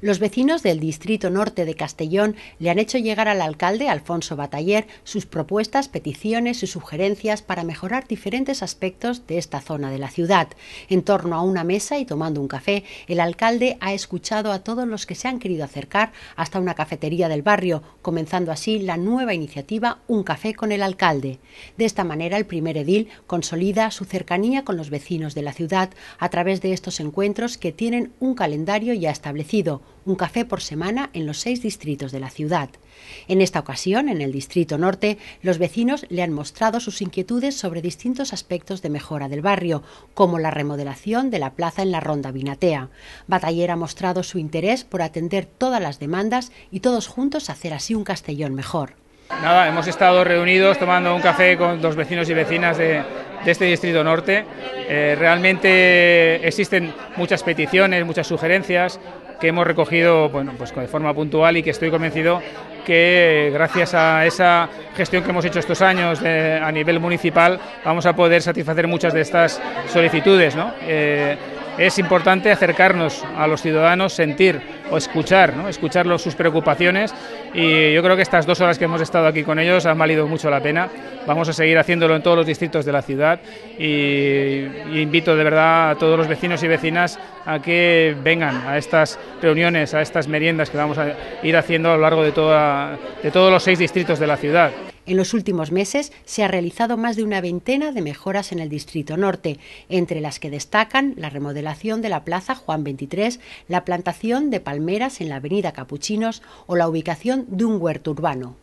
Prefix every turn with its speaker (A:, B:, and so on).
A: Los vecinos del Distrito Norte de Castellón le han hecho llegar al alcalde Alfonso Bataller sus propuestas, peticiones y sugerencias para mejorar diferentes aspectos de esta zona de la ciudad. En torno a una mesa y tomando un café, el alcalde ha escuchado a todos los que se han querido acercar hasta una cafetería del barrio, comenzando así la nueva iniciativa Un café con el alcalde. De esta manera, el primer edil consolida su cercanía con los vecinos de la ciudad a través de estos encuentros que tienen un calendario ya establecido un café por semana en los seis distritos de la ciudad. En esta ocasión, en el Distrito Norte, los vecinos le han mostrado sus inquietudes sobre distintos aspectos de mejora del barrio, como la remodelación de la plaza en la Ronda Vinatea. Bataller ha mostrado su interés por atender todas las demandas y todos juntos hacer así un Castellón mejor.
B: Nada, hemos estado reunidos tomando un café con dos vecinos y vecinas de, de este Distrito Norte. Eh, realmente existen muchas peticiones, muchas sugerencias que hemos recogido bueno, pues de forma puntual y que estoy convencido que gracias a esa gestión que hemos hecho estos años a nivel municipal vamos a poder satisfacer muchas de estas solicitudes. ¿no? Eh, es importante acercarnos a los ciudadanos, sentir o escuchar, sus preocupaciones y yo creo que estas dos horas que hemos estado aquí con ellos han valido mucho la pena. Vamos a seguir haciéndolo en todos los distritos de la ciudad y, invito de verdad a todos los vecinos y vecinas a que vengan a estas reuniones,
A: a estas meriendas que vamos a ir haciendo a lo largo de, de todos los seis distritos de la ciudad. En los últimos meses se ha realizado más de una veintena de mejoras en el Distrito Norte, entre las que destacan la remodelación de la Plaza Juan XXIII, la plantación de palmeras en la Avenida Capuchinos o la ubicación de un huerto urbano.